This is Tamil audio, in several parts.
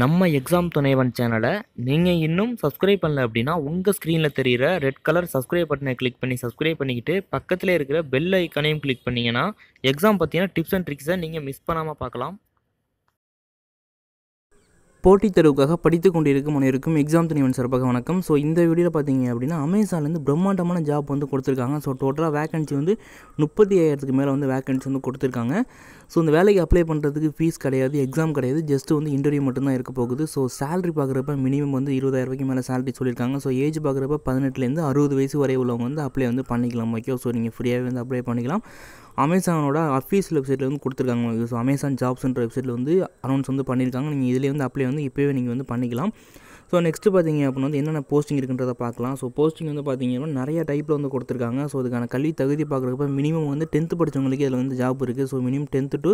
நம்ம எக்ஸாம் துணைவன் சேனலை நீங்கள் இன்னும் சப்ஸ்கிரைப் பண்ணல அப்படின்னா உங்கள் ஸ்க்ரீனில் தெரிகிற ரெட் கலர் சப்ஸ்கிரைப் பட்டனை கிளிக் பண்ணி சப்ஸ்கிரைப் பண்ணிக்கிட்டு பக்கத்தில் இருக்கிற பெல் ஐக்கானையும் கிளிக் பண்ணிங்கன்னா எக்ஸாம் பார்த்தீங்கன்னா டிப்ஸ் அண்ட் ட்ரிக்ஸை நீங்கள் மிஸ் பண்ணாமல் பார்க்கலாம் போட்டித் தேர்வுக்காக படித்து கொண்டிருக்கும் அனைவருக்கும் எக்ஸாம் துணிவன் சிறப்பாக வணக்கம் ஸோ இந்த வீடியோவில் பார்த்தீங்க அப்படின்னா அமேசான்லேருந்து பிரம்மாண்டமான ஜாப் வந்து கொடுத்துருக்காங்க ஸோ டோட்டலாக வேக்கன்சி வந்து முப்பத்தி ஐயாயிரத்துக்கு மேலே வந்து வேக்கன்சி வந்து கொடுத்துருக்காங்க ஸோ இந்த வேலைக்கு அப்ளை பண்ணுறதுக்கு ஃபீஸ் கிடையாது எக்ஸாம் கிடையாது ஜஸ்ட்டு வந்து இன்டர்வியூ மட்டும்தான் இருக்க போகுது ஸோ சேலரி பார்க்குறப்ப மினிமம் வந்து இருபதாயிரம் ரூபாய்க்கு மேலே சேலரி சொல்லியிருக்காங்க ஸோ ஏஜ் பார்க்குறப்ப பதினெட்டுலேருந்து அறுபது வயசு வரை உள்ளவங்க வந்து அப்ளை வந்து பண்ணிக்கலாம் ஓகே ஸோ நீங்கள் ஃப்ரீயாகவே வந்து அப்ளை பண்ணிக்கலாம் அமேசானோட அஃபீஷியல் வெப்சைட்டில் வந்து கொடுத்துருக்காங்க உங்களுக்கு ஸோ அமேசான் ஜாப்ஸ்ன்ற வெப்சைட்டில் வந்து அனௌன்ஸ் வந்து பண்ணியிருக்காங்க நீங்கள் இதிலே வந்து அப்ளை வந்து இப்போவே நீங்கள் வந்து பண்ணிக்கலாம் ஸோ நெக்ஸ்ட்டு பார்த்தீங்க அப்படின்னா வந்து என்னென்ன போஸ்டிங் இருக்குன்றதை பார்க்கலாம் ஸோ போஸ்டிங் வந்து பார்த்தீங்க அப்படின்னா நிறைய டைப்பில் வந்து கொடுத்துருக்காங்க ஸோ அதுக்கான கல்வி தகுதி பார்க்குறப்ப மினிமம் வந்து டென்த்து படித்தவங்களுக்கு இதில் வந்து ஜாப் இருக்குது so minimum tenth to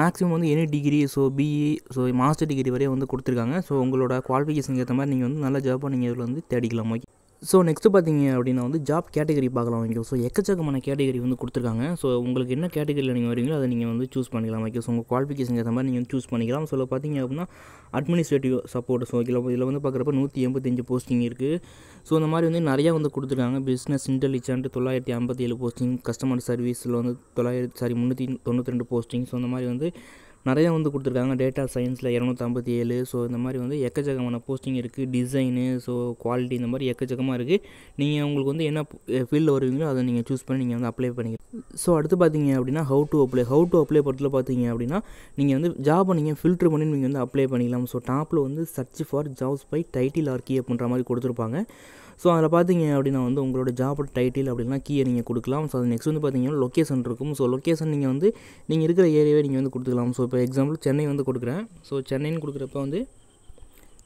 maximum வந்து any degree so BE so master degree வரையும் வந்து கொடுத்துருக்காங்க ஸோ உங்களோட குவாலிஃபிகேஷன் ஏற்ற மாதிரி நீங்கள் வந்து நல்ல ஜாப்பாக நீங்கள் இதில் வந்து தேடிக்கலாம் ஓகே ஸோ நெக்ஸ்ட் பார்த்தீங்க அப்படின்னா வந்து ஜாப் கேட்டகரி பார்க்கலாம் வைக்கும் ஸோ எக்கச்சக்கமான கேட்டகரி வந்து கொடுத்துருக்காங்க ஸோ உங்களுக்கு என்ன கேட்டகரியில் நீங்கள் வரீங்களோ அதை நீங்கள் வந்து சூஸ் பண்ணிக்கலாம் ஓகே ஸோ உங்கள் குவாலிஃபிகேஷன் ஏற்ற மாதிரி நீங்கள் சூஸ் பண்ணிக்கலாம் ஸோ பார்த்தீங்க அப்படின்னா அட்மினிஸ்ட்ரேட்டிவ் சப்போர்ட் ஸோ இதில் இதில் வந்து பார்க்குறப்ப நூற்றி எண்பத்தஞ்சு போஸ்டிங் இருக்குது ஸோ இந்த மாதிரி வந்து நிறையா வந்து கொடுத்துருக்காங்க பிஸ்னஸ் இன்டெலிஜென்ட் தொள்ளாயிரத்தி ஐம்பத்தி ஏழு போஸ்டிங் கஸ்டமர் சர்வீஸில் வந்து தொள்ளாயிரத்தி சாரி முந்நூற்றி தொண்ணூற்றி ரெண்டு போஸ்டிங் ஸோ அந்த மாதிரி வந்து நிறையா வந்து கொடுத்துருக்காங்க டேட்டா சயின்ஸில் இரநூத்தம்பத்தி ஏழு ஸோ இந்த மாதிரி வந்து எக்கச்சக்கமான போஸ்டிங் இருக்குது டிசைனு ஸோ குவாலிட்டி இந்த மாதிரி எக்கச்சக்கமாக இருக்குது நீங்கள் உங்களுக்கு வந்து என்ன ஃபீல்டில் வருவீங்களோ அதை நீங்கள் சூஸ் பண்ணி நீங்கள் வந்து அப்ளை பண்ணிக்கலாம் ஸோ அடுத்து பார்த்தீங்க அப்படின்னா how to apply how to apply படத்தில் பார்த்தீங்க அப்படின்னா நீங்கள் வந்து ஜாபை நீங்கள் ஃபில்ட்ரு பண்ணி நீங்கள் வந்து அப்ளை பண்ணிக்கலாம் ஸோ டாப்பில் வந்து search for jobs by title or key அப்படின்ற மாதிரி கொடுத்துருப்பாங்க ஸோ அதில் பார்த்தீங்க அப்படின்னா வந்து உங்களோட ஜாப் டைட்டில் அப்படின்னா கீயை நீங்கள் கொடுக்கலாம் ஸோ அது நெக்ஸ்ட் வந்து பார்த்தீங்கன்னா லொக்கேஷன் இருக்கும் ஸோ லொக்கேஷன் நீங்கள் வந்து நீங்கள் இருக்கிற ஏரியாவே நீங்கள் வந்து கொடுத்துக்கலாம் ஸோ இப்போ எக்ஸாம்பிள் சென்னை வந்து கொடுக்குறேன் ஸோ சென்னைன்னு கொடுக்குறப்ப வந்து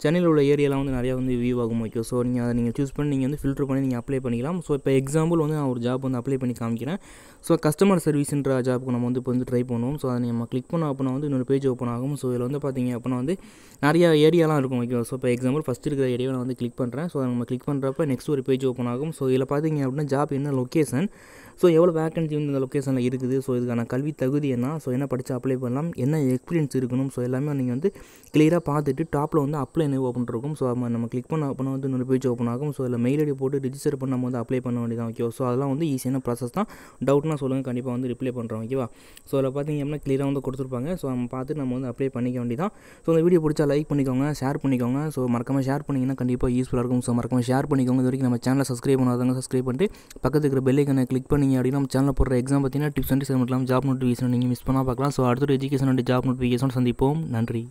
சென்னையில் உள்ள ஏரியாலாம் வந்து நிறையா வந்து வியூ ஆகும் ஓகே ஸோ நீங்கள் அதை நீங்கள் சூஸ் பண்ணி நீங்கள் வந்து ஃபில்ட்ரு பண்ணி நீங்கள் அப்ளை பண்ணிக்கலாம் ஸோ இப்போ எக்ஸாம்பிள் வந்து நான் ஒரு ஜாப் வந்து அப்ளை பண்ணி காமிக்கிறேன் ஸோ கஸ்டமர் சர்வீஸ்ன்ற ஜாப்புக்கு நம்ம வந்து இப்போ வந்து ட்ரை பண்ணுவோம் ஸோ அதை நம்ம கிளிக் பண்ண அப்படின்னா வந்து இன்னொரு பேஜ் ஓப்பன் ஆகும் ஸோ இதில் வந்து பார்த்தீங்க அப்படின்னா வந்து நிறையா ஏரியாலாம் இருக்கும் ஓகே ஸோ இப்போ எக்ஸாம்பிள் ஃபஸ்ட் இருக்கிற ஏரியாவை நான் வந்து கிளிக் பண்ணுறேன் ஸோ நம்ம கிளிக் பண்ணுறப்ப நெக்ஸ்ட் ஒரு பேஜ் ஓப்பன் ஆகும் ஸோ இதில் பார்த்தீங்க அப்படின்னா ஜாப் என்ன லொக்கேஷன் ஸோ எவ்வளோ வேக்கன்சி வந்து இந்த லொக்கேஷனில் இருக்குது ஸோ இதுக்கான கல்வி தகுதி என்ன ஸோ என்ன படித்து அப்ளை பண்ணலாம் என்ன எக்ஸ்பீரியன்ஸ் இருக்கணும் ஸோ எல்லாமே நீங்கள் வந்து கிளியராக பார்த்துட்டு டாப்பில் வந்து அப்ளை என்ன ஓப்பன் இருக்கும் ஸோ நம்ம கிளிக் பண்ண அப்போ வந்து இன்னொரு பேஜ் ஓப்பன் ஆகும் ஸோ அதில் மெயில் ஐடி போட்டு ரிஜிஸ்டர் பண்ணும் போது அப்ளை பண்ண வேண்டியதான் ஓகே ஸோ அதெல்லாம் வந்து ஈஸியான ப்ராசஸ் தான் டவுட்னா சொல்லுங்கள் கண்டிப்பாக வந்து ரிப்ளை பண்ணுறோம் ஓகேவா ஸோ அதில் பார்த்திங்க அப்படின்னா வந்து கொடுத்துருப்பாங்க ஸோ நம்ம பார்த்து நம்ம வந்து அப்ளை பண்ணிக்க வேண்டியதான் ஸோ இந்த வீடியோ பிடிச்சா லைக் பண்ணிக்கோங்க ஷேர் பண்ணிக்கோங்க ஸோ மறக்காமல் ஷேர் பண்ணிங்கன்னா கண்டிப்பாக யூஸ்ஃபுல்லாக இருக்கும் ஸோ மறக்காமல் ஷேர் பண்ணிக்கோங்க இது வரைக்கும் நம்ம சேனலை சஸ்கிரைப் பண்ணாதாங்க சஸ்கிரைப் பண்ணிட்டு பக்கத்துக்கு இருக்கிற பெல்லைக்கனை கிளிக் பண்ணிங்க அப்படின்னா நம்ம சேனலில் போகிற எக்ஸாம் பார்த்தீங்கன்னா tips and design job notification நீங்கள் மிஸ் பண்ணால் பார்க்கலாம் ஸோ அடுத்த எஜுகேஷன் அண்ட் ஜாப் நோட்டிஃபிகேஷன் சந்திப்போம் நன்றி